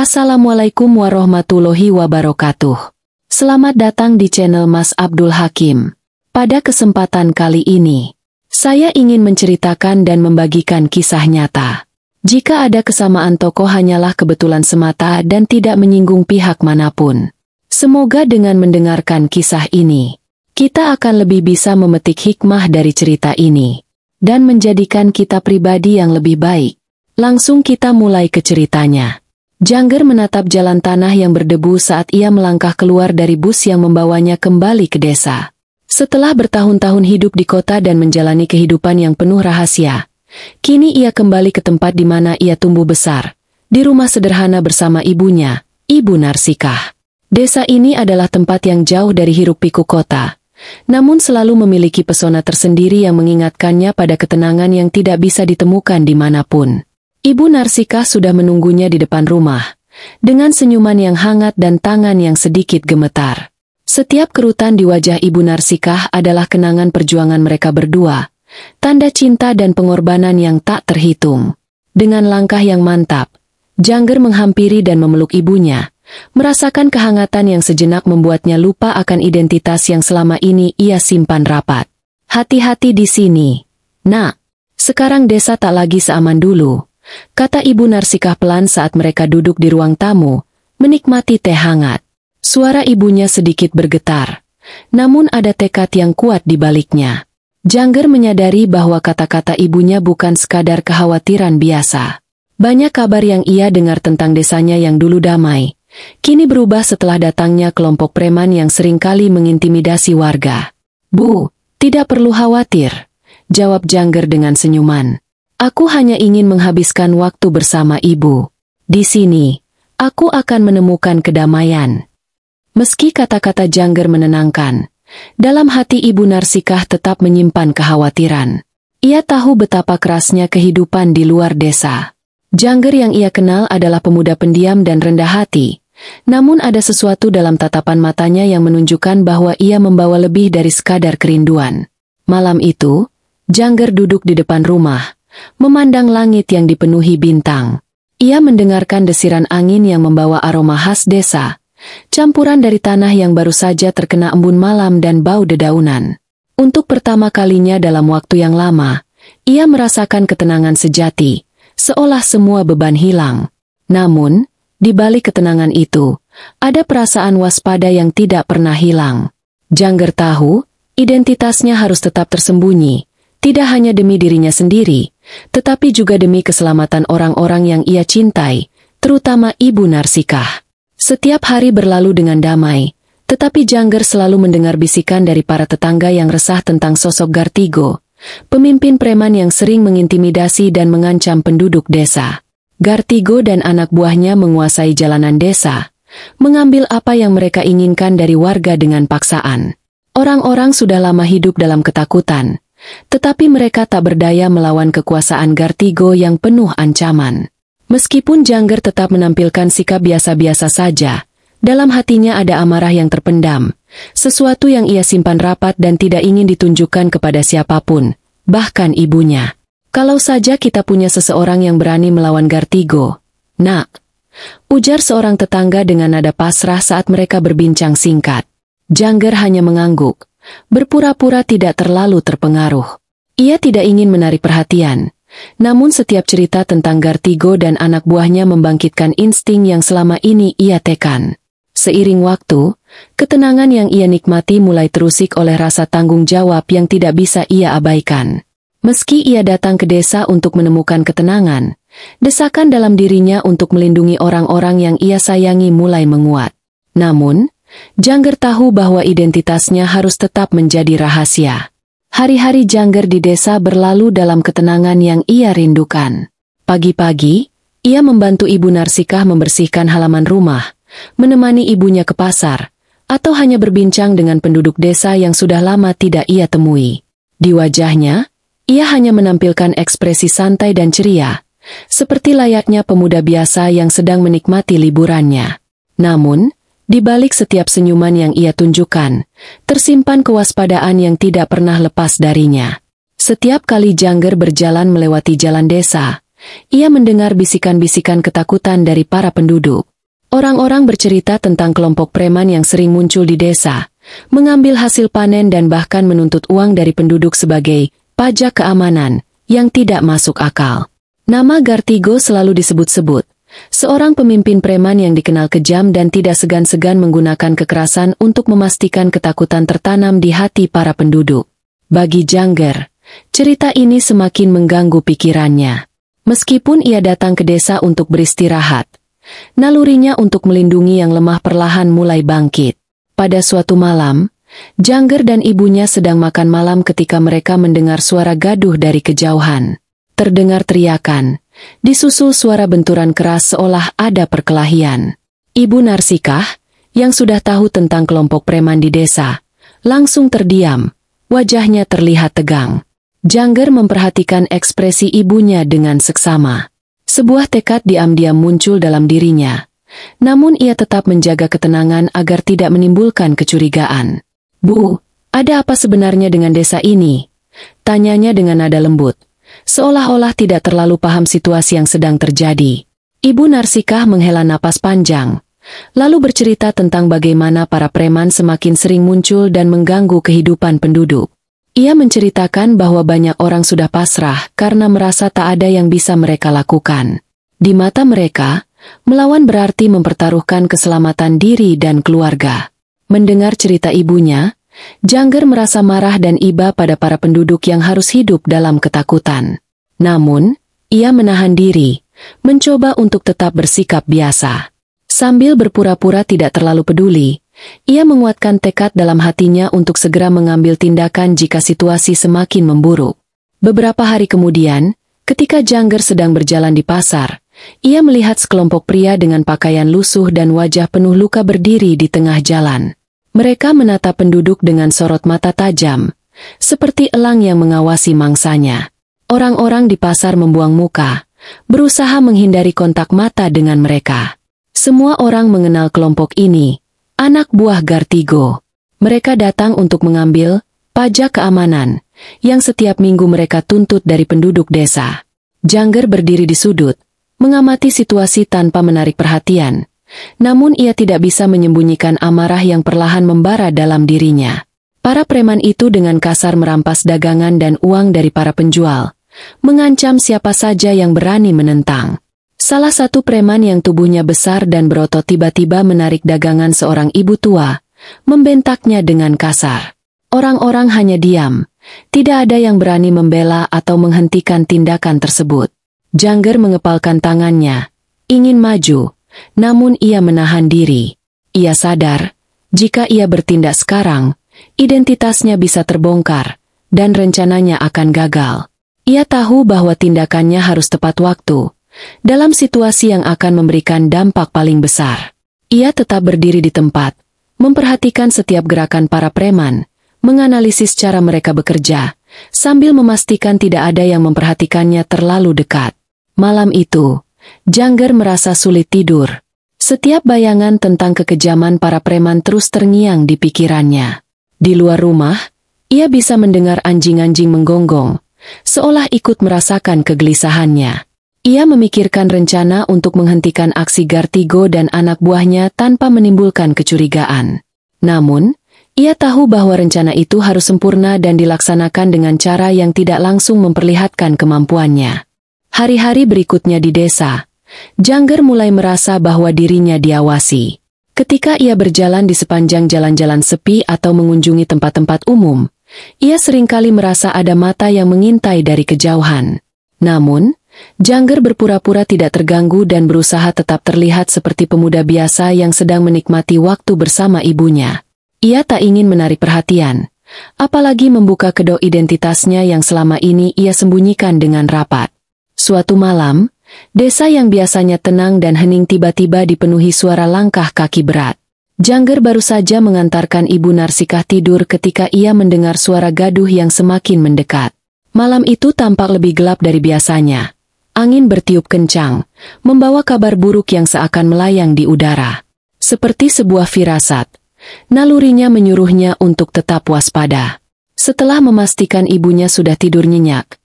Assalamualaikum warahmatullahi wabarakatuh. Selamat datang di channel Mas Abdul Hakim. Pada kesempatan kali ini, saya ingin menceritakan dan membagikan kisah nyata. Jika ada kesamaan tokoh hanyalah kebetulan semata dan tidak menyinggung pihak manapun. Semoga dengan mendengarkan kisah ini, kita akan lebih bisa memetik hikmah dari cerita ini dan menjadikan kita pribadi yang lebih baik. Langsung kita mulai ke ceritanya. Jangger menatap jalan tanah yang berdebu saat ia melangkah keluar dari bus yang membawanya kembali ke desa. Setelah bertahun-tahun hidup di kota dan menjalani kehidupan yang penuh rahasia, kini ia kembali ke tempat di mana ia tumbuh besar, di rumah sederhana bersama ibunya, Ibu Narsikah. Desa ini adalah tempat yang jauh dari hiruk-pikuk kota, namun selalu memiliki pesona tersendiri yang mengingatkannya pada ketenangan yang tidak bisa ditemukan di manapun. Ibu Narsika sudah menunggunya di depan rumah, dengan senyuman yang hangat dan tangan yang sedikit gemetar. Setiap kerutan di wajah Ibu Narsika adalah kenangan perjuangan mereka berdua, tanda cinta dan pengorbanan yang tak terhitung. Dengan langkah yang mantap, Jangger menghampiri dan memeluk ibunya, merasakan kehangatan yang sejenak membuatnya lupa akan identitas yang selama ini ia simpan rapat. Hati-hati di sini. Nak, sekarang desa tak lagi seaman dulu kata Ibu Narsikah pelan saat mereka duduk di ruang tamu, menikmati teh hangat. Suara ibunya sedikit bergetar, namun ada tekad yang kuat di baliknya. Jangger menyadari bahwa kata-kata ibunya bukan sekadar kekhawatiran biasa. Banyak kabar yang ia dengar tentang desanya yang dulu damai, kini berubah setelah datangnya kelompok preman yang seringkali mengintimidasi warga. Bu, tidak perlu khawatir, jawab Jangger dengan senyuman. Aku hanya ingin menghabiskan waktu bersama ibu. Di sini, aku akan menemukan kedamaian. Meski kata-kata Jangger menenangkan, dalam hati ibu Narsikah tetap menyimpan kekhawatiran. Ia tahu betapa kerasnya kehidupan di luar desa. Jangger yang ia kenal adalah pemuda pendiam dan rendah hati. Namun ada sesuatu dalam tatapan matanya yang menunjukkan bahwa ia membawa lebih dari sekadar kerinduan. Malam itu, Jangger duduk di depan rumah, memandang langit yang dipenuhi bintang. Ia mendengarkan desiran angin yang membawa aroma khas desa, campuran dari tanah yang baru saja terkena embun malam dan bau dedaunan. Untuk pertama kalinya dalam waktu yang lama, ia merasakan ketenangan sejati, seolah semua beban hilang. Namun, di balik ketenangan itu, ada perasaan waspada yang tidak pernah hilang. Jangger tahu, identitasnya harus tetap tersembunyi, tidak hanya demi dirinya sendiri, tetapi juga demi keselamatan orang-orang yang ia cintai, terutama Ibu Narsikah. Setiap hari berlalu dengan damai, tetapi Jangger selalu mendengar bisikan dari para tetangga yang resah tentang sosok Gartigo, pemimpin preman yang sering mengintimidasi dan mengancam penduduk desa. Gartigo dan anak buahnya menguasai jalanan desa, mengambil apa yang mereka inginkan dari warga dengan paksaan. Orang-orang sudah lama hidup dalam ketakutan, tetapi mereka tak berdaya melawan kekuasaan Gartigo yang penuh ancaman. Meskipun Jangger tetap menampilkan sikap biasa-biasa saja, dalam hatinya ada amarah yang terpendam, sesuatu yang ia simpan rapat dan tidak ingin ditunjukkan kepada siapapun, bahkan ibunya. Kalau saja kita punya seseorang yang berani melawan Gartigo, nak, ujar seorang tetangga dengan nada pasrah saat mereka berbincang singkat. Jangger hanya mengangguk berpura-pura tidak terlalu terpengaruh. Ia tidak ingin menarik perhatian, namun setiap cerita tentang Gartigo dan anak buahnya membangkitkan insting yang selama ini ia tekan. Seiring waktu, ketenangan yang ia nikmati mulai terusik oleh rasa tanggung jawab yang tidak bisa ia abaikan. Meski ia datang ke desa untuk menemukan ketenangan, desakan dalam dirinya untuk melindungi orang-orang yang ia sayangi mulai menguat. Namun, Jangger tahu bahwa identitasnya harus tetap menjadi rahasia. Hari-hari Jangger di desa berlalu dalam ketenangan yang ia rindukan. Pagi-pagi, ia membantu Ibu Narsikah membersihkan halaman rumah, menemani ibunya ke pasar, atau hanya berbincang dengan penduduk desa yang sudah lama tidak ia temui. Di wajahnya, ia hanya menampilkan ekspresi santai dan ceria, seperti layaknya pemuda biasa yang sedang menikmati liburannya. Namun, di balik setiap senyuman yang ia tunjukkan, tersimpan kewaspadaan yang tidak pernah lepas darinya. Setiap kali Jangger berjalan melewati jalan desa, ia mendengar bisikan-bisikan ketakutan dari para penduduk. Orang-orang bercerita tentang kelompok preman yang sering muncul di desa, mengambil hasil panen dan bahkan menuntut uang dari penduduk sebagai pajak keamanan yang tidak masuk akal. Nama Gartigo selalu disebut-sebut, Seorang pemimpin preman yang dikenal kejam dan tidak segan-segan menggunakan kekerasan untuk memastikan ketakutan tertanam di hati para penduduk. Bagi Jangger, cerita ini semakin mengganggu pikirannya. Meskipun ia datang ke desa untuk beristirahat, nalurinya untuk melindungi yang lemah perlahan mulai bangkit. Pada suatu malam, Jangger dan ibunya sedang makan malam ketika mereka mendengar suara gaduh dari kejauhan. Terdengar teriakan, disusul suara benturan keras seolah ada perkelahian. Ibu Narsikah, yang sudah tahu tentang kelompok preman di desa, langsung terdiam, wajahnya terlihat tegang. Jangger memperhatikan ekspresi ibunya dengan seksama. Sebuah tekad diam-diam muncul dalam dirinya. Namun ia tetap menjaga ketenangan agar tidak menimbulkan kecurigaan. Bu, ada apa sebenarnya dengan desa ini? Tanyanya dengan nada lembut seolah-olah tidak terlalu paham situasi yang sedang terjadi. Ibu Narsikah menghela napas panjang, lalu bercerita tentang bagaimana para preman semakin sering muncul dan mengganggu kehidupan penduduk. Ia menceritakan bahwa banyak orang sudah pasrah karena merasa tak ada yang bisa mereka lakukan. Di mata mereka, melawan berarti mempertaruhkan keselamatan diri dan keluarga. Mendengar cerita ibunya, Jangger merasa marah dan iba pada para penduduk yang harus hidup dalam ketakutan. Namun, ia menahan diri, mencoba untuk tetap bersikap biasa. Sambil berpura-pura tidak terlalu peduli, ia menguatkan tekad dalam hatinya untuk segera mengambil tindakan jika situasi semakin memburuk. Beberapa hari kemudian, ketika Jangger sedang berjalan di pasar, ia melihat sekelompok pria dengan pakaian lusuh dan wajah penuh luka berdiri di tengah jalan. Mereka menatap penduduk dengan sorot mata tajam, seperti elang yang mengawasi mangsanya. Orang-orang di pasar membuang muka, berusaha menghindari kontak mata dengan mereka. Semua orang mengenal kelompok ini, anak buah Gartigo. Mereka datang untuk mengambil pajak keamanan yang setiap minggu mereka tuntut dari penduduk desa. Jangger berdiri di sudut, mengamati situasi tanpa menarik perhatian, namun ia tidak bisa menyembunyikan amarah yang perlahan membara dalam dirinya. Para preman itu dengan kasar merampas dagangan dan uang dari para penjual, mengancam siapa saja yang berani menentang. Salah satu preman yang tubuhnya besar dan berotot tiba-tiba menarik dagangan seorang ibu tua, membentaknya dengan kasar. Orang-orang hanya diam, tidak ada yang berani membela atau menghentikan tindakan tersebut. Jangger mengepalkan tangannya, ingin maju, namun ia menahan diri. Ia sadar, jika ia bertindak sekarang, identitasnya bisa terbongkar, dan rencananya akan gagal. Ia tahu bahwa tindakannya harus tepat waktu, dalam situasi yang akan memberikan dampak paling besar. Ia tetap berdiri di tempat, memperhatikan setiap gerakan para preman, menganalisis cara mereka bekerja, sambil memastikan tidak ada yang memperhatikannya terlalu dekat. Malam itu, Jangger merasa sulit tidur. Setiap bayangan tentang kekejaman para preman terus terngiang di pikirannya. Di luar rumah, ia bisa mendengar anjing-anjing menggonggong, seolah ikut merasakan kegelisahannya. Ia memikirkan rencana untuk menghentikan aksi Gartigo dan anak buahnya tanpa menimbulkan kecurigaan. Namun, ia tahu bahwa rencana itu harus sempurna dan dilaksanakan dengan cara yang tidak langsung memperlihatkan kemampuannya. Hari-hari berikutnya di desa, Jangger mulai merasa bahwa dirinya diawasi. Ketika ia berjalan di sepanjang jalan-jalan sepi atau mengunjungi tempat-tempat umum, ia seringkali merasa ada mata yang mengintai dari kejauhan. Namun, Jangger berpura-pura tidak terganggu dan berusaha tetap terlihat seperti pemuda biasa yang sedang menikmati waktu bersama ibunya. Ia tak ingin menarik perhatian, apalagi membuka kedok identitasnya yang selama ini ia sembunyikan dengan rapat. Suatu malam, desa yang biasanya tenang dan hening tiba-tiba dipenuhi suara langkah kaki berat. Jangger baru saja mengantarkan Ibu Narsikah tidur ketika ia mendengar suara gaduh yang semakin mendekat. Malam itu tampak lebih gelap dari biasanya. Angin bertiup kencang, membawa kabar buruk yang seakan melayang di udara. Seperti sebuah firasat, nalurinya menyuruhnya untuk tetap waspada. Setelah memastikan ibunya sudah tidur nyenyak,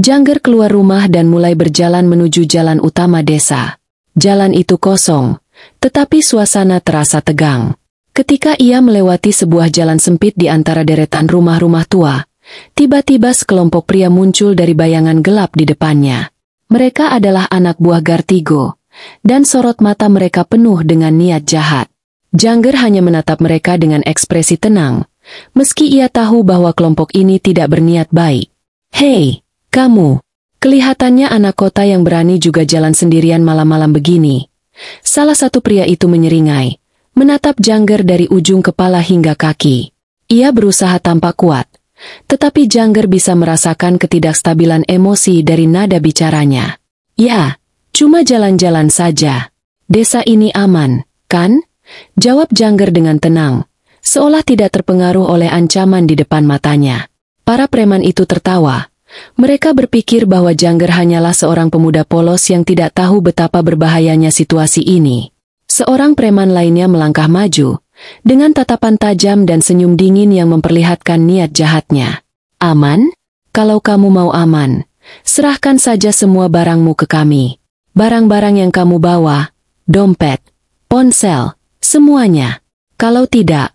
Jangger keluar rumah dan mulai berjalan menuju jalan utama desa. Jalan itu kosong, tetapi suasana terasa tegang. Ketika ia melewati sebuah jalan sempit di antara deretan rumah-rumah tua, tiba-tiba sekelompok pria muncul dari bayangan gelap di depannya. Mereka adalah anak buah Gartigo, dan sorot mata mereka penuh dengan niat jahat. Jangger hanya menatap mereka dengan ekspresi tenang, meski ia tahu bahwa kelompok ini tidak berniat baik. Hei, kamu, kelihatannya anak kota yang berani juga jalan sendirian malam-malam begini. Salah satu pria itu menyeringai, menatap Jangger dari ujung kepala hingga kaki. Ia berusaha tampak kuat, tetapi Jangger bisa merasakan ketidakstabilan emosi dari nada bicaranya. Ya, cuma jalan-jalan saja. Desa ini aman, kan? Jawab Jangger dengan tenang, seolah tidak terpengaruh oleh ancaman di depan matanya. Para preman itu tertawa, mereka berpikir bahwa Jangger hanyalah seorang pemuda polos yang tidak tahu betapa berbahayanya situasi ini. Seorang preman lainnya melangkah maju, dengan tatapan tajam dan senyum dingin yang memperlihatkan niat jahatnya. Aman? Kalau kamu mau aman, serahkan saja semua barangmu ke kami. Barang-barang yang kamu bawa, dompet, ponsel, semuanya. Kalau tidak,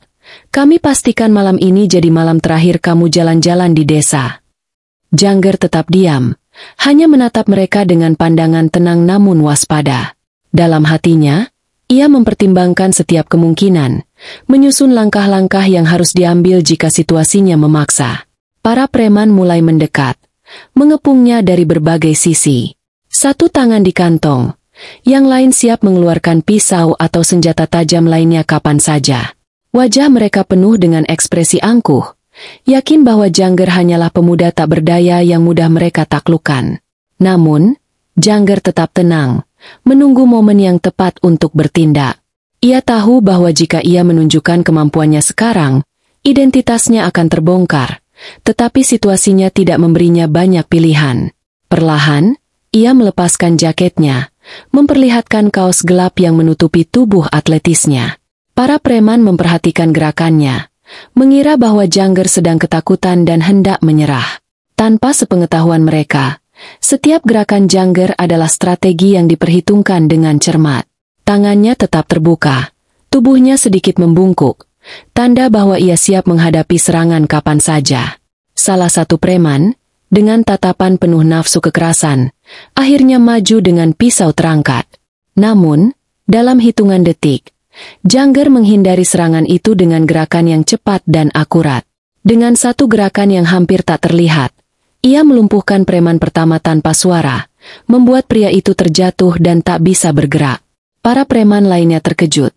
kami pastikan malam ini jadi malam terakhir kamu jalan-jalan di desa. Jangger tetap diam, hanya menatap mereka dengan pandangan tenang namun waspada. Dalam hatinya, ia mempertimbangkan setiap kemungkinan, menyusun langkah-langkah yang harus diambil jika situasinya memaksa. Para preman mulai mendekat, mengepungnya dari berbagai sisi. Satu tangan di kantong, yang lain siap mengeluarkan pisau atau senjata tajam lainnya kapan saja. Wajah mereka penuh dengan ekspresi angkuh, yakin bahwa Jangger hanyalah pemuda tak berdaya yang mudah mereka taklukan. Namun, Jangger tetap tenang, menunggu momen yang tepat untuk bertindak. Ia tahu bahwa jika ia menunjukkan kemampuannya sekarang, identitasnya akan terbongkar, tetapi situasinya tidak memberinya banyak pilihan. Perlahan, ia melepaskan jaketnya, memperlihatkan kaos gelap yang menutupi tubuh atletisnya. Para preman memperhatikan gerakannya, mengira bahwa Jangger sedang ketakutan dan hendak menyerah. Tanpa sepengetahuan mereka, setiap gerakan Jangger adalah strategi yang diperhitungkan dengan cermat. Tangannya tetap terbuka, tubuhnya sedikit membungkuk, tanda bahwa ia siap menghadapi serangan kapan saja. Salah satu preman, dengan tatapan penuh nafsu kekerasan, akhirnya maju dengan pisau terangkat. Namun, dalam hitungan detik, Jangger menghindari serangan itu dengan gerakan yang cepat dan akurat. Dengan satu gerakan yang hampir tak terlihat, ia melumpuhkan preman pertama tanpa suara, membuat pria itu terjatuh dan tak bisa bergerak. Para preman lainnya terkejut,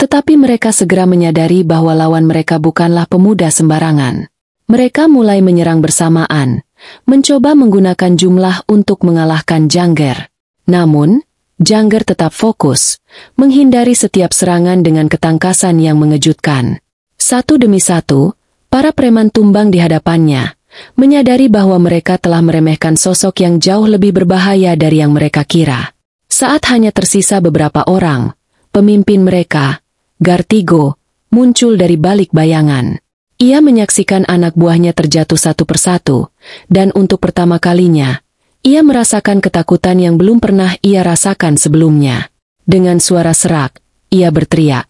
tetapi mereka segera menyadari bahwa lawan mereka bukanlah pemuda sembarangan. Mereka mulai menyerang bersamaan, mencoba menggunakan jumlah untuk mengalahkan Jangger. Namun, Jangger tetap fokus, menghindari setiap serangan dengan ketangkasan yang mengejutkan. Satu demi satu, para preman tumbang di hadapannya, menyadari bahwa mereka telah meremehkan sosok yang jauh lebih berbahaya dari yang mereka kira. Saat hanya tersisa beberapa orang, pemimpin mereka, Gartigo, muncul dari balik bayangan. Ia menyaksikan anak buahnya terjatuh satu persatu, dan untuk pertama kalinya, ia merasakan ketakutan yang belum pernah ia rasakan sebelumnya. Dengan suara serak, ia berteriak,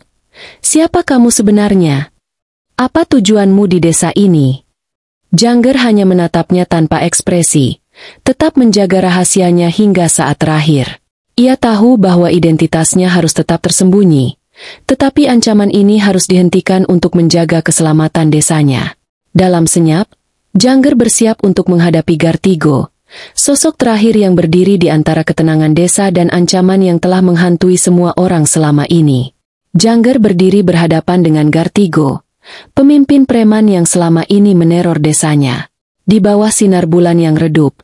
Siapa kamu sebenarnya? Apa tujuanmu di desa ini? Jangger hanya menatapnya tanpa ekspresi, tetap menjaga rahasianya hingga saat terakhir. Ia tahu bahwa identitasnya harus tetap tersembunyi, tetapi ancaman ini harus dihentikan untuk menjaga keselamatan desanya. Dalam senyap, Jangger bersiap untuk menghadapi Gartigo, Sosok terakhir yang berdiri di antara ketenangan desa dan ancaman yang telah menghantui semua orang selama ini. Jangger berdiri berhadapan dengan Gartigo, pemimpin preman yang selama ini meneror desanya. Di bawah sinar bulan yang redup,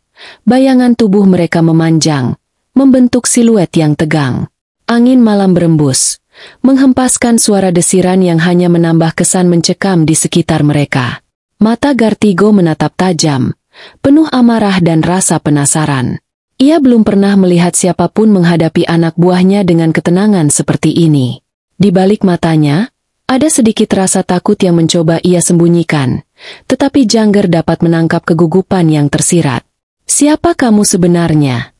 bayangan tubuh mereka memanjang, membentuk siluet yang tegang. Angin malam berembus, menghempaskan suara desiran yang hanya menambah kesan mencekam di sekitar mereka. Mata Gartigo menatap tajam, penuh amarah dan rasa penasaran. Ia belum pernah melihat siapapun menghadapi anak buahnya dengan ketenangan seperti ini. Di balik matanya, ada sedikit rasa takut yang mencoba ia sembunyikan, tetapi Jangger dapat menangkap kegugupan yang tersirat. Siapa kamu sebenarnya?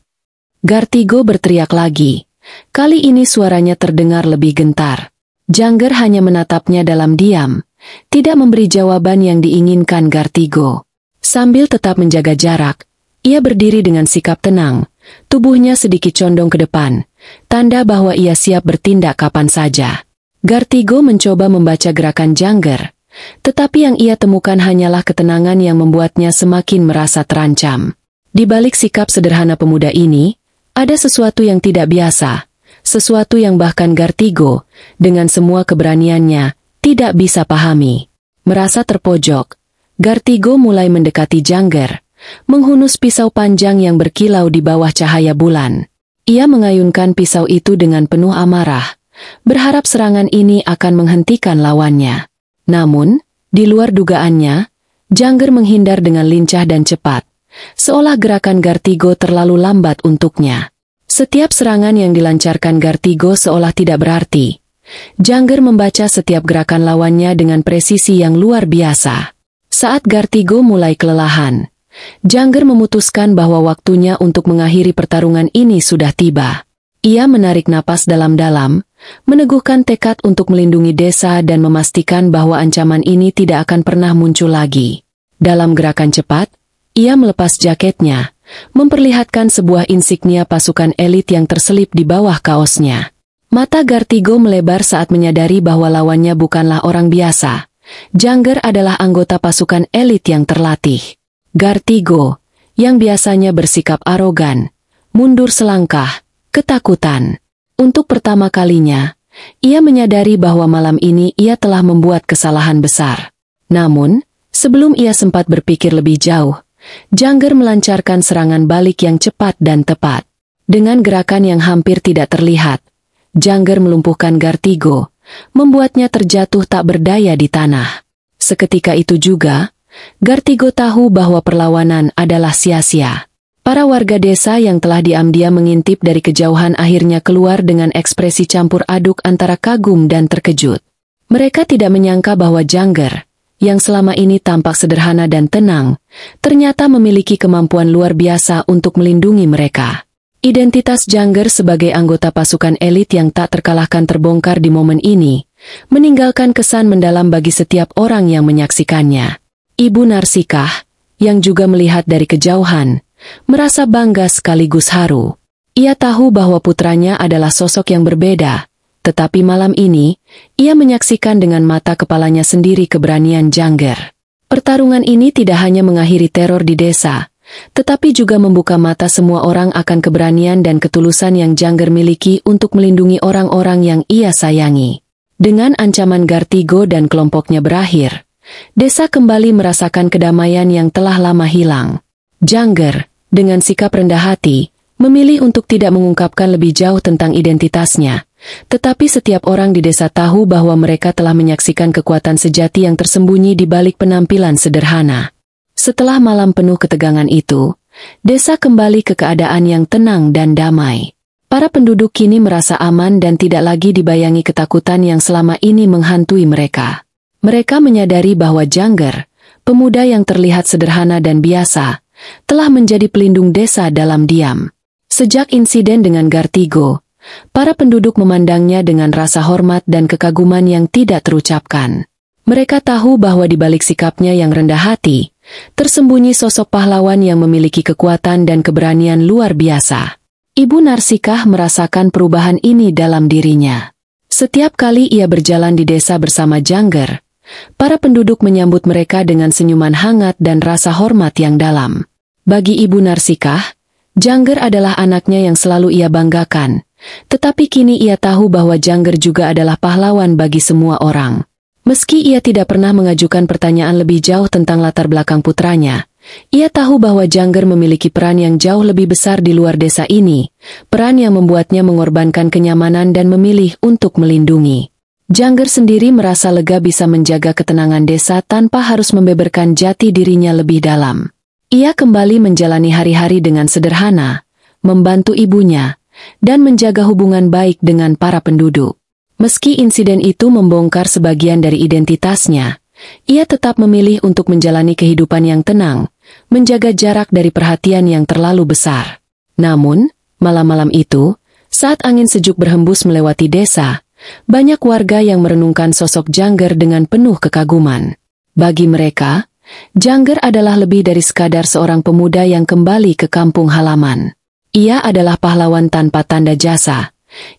Gartigo berteriak lagi. Kali ini suaranya terdengar lebih gentar. Jangger hanya menatapnya dalam diam, tidak memberi jawaban yang diinginkan Gartigo. Sambil tetap menjaga jarak, ia berdiri dengan sikap tenang, tubuhnya sedikit condong ke depan, tanda bahwa ia siap bertindak kapan saja. Gartigo mencoba membaca gerakan Jangger, tetapi yang ia temukan hanyalah ketenangan yang membuatnya semakin merasa terancam. Di balik sikap sederhana pemuda ini, ada sesuatu yang tidak biasa, sesuatu yang bahkan Gartigo, dengan semua keberaniannya, tidak bisa pahami. Merasa terpojok, Gartigo mulai mendekati Jangger, menghunus pisau panjang yang berkilau di bawah cahaya bulan. Ia mengayunkan pisau itu dengan penuh amarah, berharap serangan ini akan menghentikan lawannya. Namun, di luar dugaannya, Jangger menghindar dengan lincah dan cepat, seolah gerakan Gartigo terlalu lambat untuknya. Setiap serangan yang dilancarkan Gartigo seolah tidak berarti. Jangger membaca setiap gerakan lawannya dengan presisi yang luar biasa. Saat Gartigo mulai kelelahan, Jangger memutuskan bahwa waktunya untuk mengakhiri pertarungan ini sudah tiba. Ia menarik napas dalam-dalam, meneguhkan tekad untuk melindungi desa dan memastikan bahwa ancaman ini tidak akan pernah muncul lagi. Dalam gerakan cepat, ia melepas jaketnya, memperlihatkan sebuah insignia pasukan elit yang terselip di bawah kaosnya. Mata Gartigo melebar saat menyadari bahwa lawannya bukanlah orang biasa. Jangger adalah anggota pasukan elit yang terlatih. Gartigo, yang biasanya bersikap arogan, mundur selangkah, ketakutan. Untuk pertama kalinya, ia menyadari bahwa malam ini ia telah membuat kesalahan besar. Namun, sebelum ia sempat berpikir lebih jauh, Jangger melancarkan serangan balik yang cepat dan tepat. Dengan gerakan yang hampir tidak terlihat, Jangger melumpuhkan Gartigo, membuatnya terjatuh tak berdaya di tanah. Seketika itu juga, Gartigo tahu bahwa perlawanan adalah sia-sia. Para warga desa yang telah diam-diam mengintip dari kejauhan akhirnya keluar dengan ekspresi campur aduk antara kagum dan terkejut. Mereka tidak menyangka bahwa Jangger, yang selama ini tampak sederhana dan tenang, ternyata memiliki kemampuan luar biasa untuk melindungi mereka. Identitas Jangger sebagai anggota pasukan elit yang tak terkalahkan terbongkar di momen ini, meninggalkan kesan mendalam bagi setiap orang yang menyaksikannya. Ibu Narsikah, yang juga melihat dari kejauhan, merasa bangga sekaligus haru. Ia tahu bahwa putranya adalah sosok yang berbeda, tetapi malam ini, ia menyaksikan dengan mata kepalanya sendiri keberanian Jangger. Pertarungan ini tidak hanya mengakhiri teror di desa, tetapi juga membuka mata semua orang akan keberanian dan ketulusan yang Jangger miliki untuk melindungi orang-orang yang ia sayangi. Dengan ancaman Gartigo dan kelompoknya berakhir, desa kembali merasakan kedamaian yang telah lama hilang. Jangger, dengan sikap rendah hati, memilih untuk tidak mengungkapkan lebih jauh tentang identitasnya. Tetapi setiap orang di desa tahu bahwa mereka telah menyaksikan kekuatan sejati yang tersembunyi di balik penampilan sederhana. Setelah malam penuh ketegangan itu, desa kembali ke keadaan yang tenang dan damai. Para penduduk kini merasa aman dan tidak lagi dibayangi ketakutan yang selama ini menghantui mereka. Mereka menyadari bahwa Jangger, pemuda yang terlihat sederhana dan biasa, telah menjadi pelindung desa dalam diam. Sejak insiden dengan Gartigo, para penduduk memandangnya dengan rasa hormat dan kekaguman yang tidak terucapkan. Mereka tahu bahwa di balik sikapnya yang rendah hati, tersembunyi sosok pahlawan yang memiliki kekuatan dan keberanian luar biasa. Ibu Narsikah merasakan perubahan ini dalam dirinya. Setiap kali ia berjalan di desa bersama Jangger, para penduduk menyambut mereka dengan senyuman hangat dan rasa hormat yang dalam. Bagi Ibu Narsikah, Jangger adalah anaknya yang selalu ia banggakan, tetapi kini ia tahu bahwa Jangger juga adalah pahlawan bagi semua orang. Meski ia tidak pernah mengajukan pertanyaan lebih jauh tentang latar belakang putranya, ia tahu bahwa Jangger memiliki peran yang jauh lebih besar di luar desa ini, peran yang membuatnya mengorbankan kenyamanan dan memilih untuk melindungi. Jangger sendiri merasa lega bisa menjaga ketenangan desa tanpa harus membeberkan jati dirinya lebih dalam. Ia kembali menjalani hari-hari dengan sederhana, membantu ibunya, dan menjaga hubungan baik dengan para penduduk. Meski insiden itu membongkar sebagian dari identitasnya, ia tetap memilih untuk menjalani kehidupan yang tenang, menjaga jarak dari perhatian yang terlalu besar. Namun, malam-malam itu, saat angin sejuk berhembus melewati desa, banyak warga yang merenungkan sosok Jangger dengan penuh kekaguman. Bagi mereka, Jangger adalah lebih dari sekadar seorang pemuda yang kembali ke kampung halaman. Ia adalah pahlawan tanpa tanda jasa,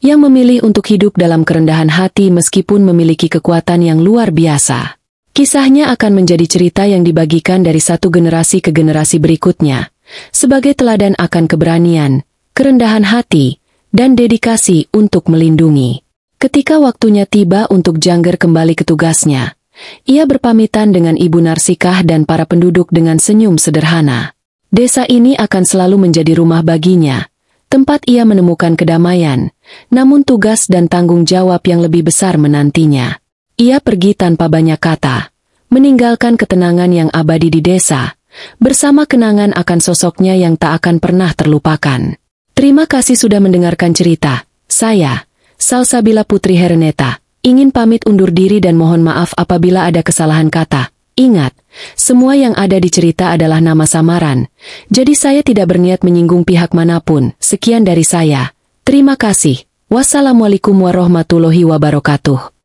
yang memilih untuk hidup dalam kerendahan hati meskipun memiliki kekuatan yang luar biasa. Kisahnya akan menjadi cerita yang dibagikan dari satu generasi ke generasi berikutnya, sebagai teladan akan keberanian, kerendahan hati, dan dedikasi untuk melindungi. Ketika waktunya tiba untuk Jangger kembali ke tugasnya, ia berpamitan dengan Ibu Narsikah dan para penduduk dengan senyum sederhana. Desa ini akan selalu menjadi rumah baginya, tempat ia menemukan kedamaian, namun tugas dan tanggung jawab yang lebih besar menantinya. Ia pergi tanpa banyak kata, meninggalkan ketenangan yang abadi di desa, bersama kenangan akan sosoknya yang tak akan pernah terlupakan. Terima kasih sudah mendengarkan cerita. Saya, Salsabila Putri Herneta, ingin pamit undur diri dan mohon maaf apabila ada kesalahan kata. Ingat, semua yang ada di cerita adalah nama samaran, jadi saya tidak berniat menyinggung pihak manapun. Sekian dari saya. Terima kasih. Wassalamualaikum warahmatullahi wabarakatuh.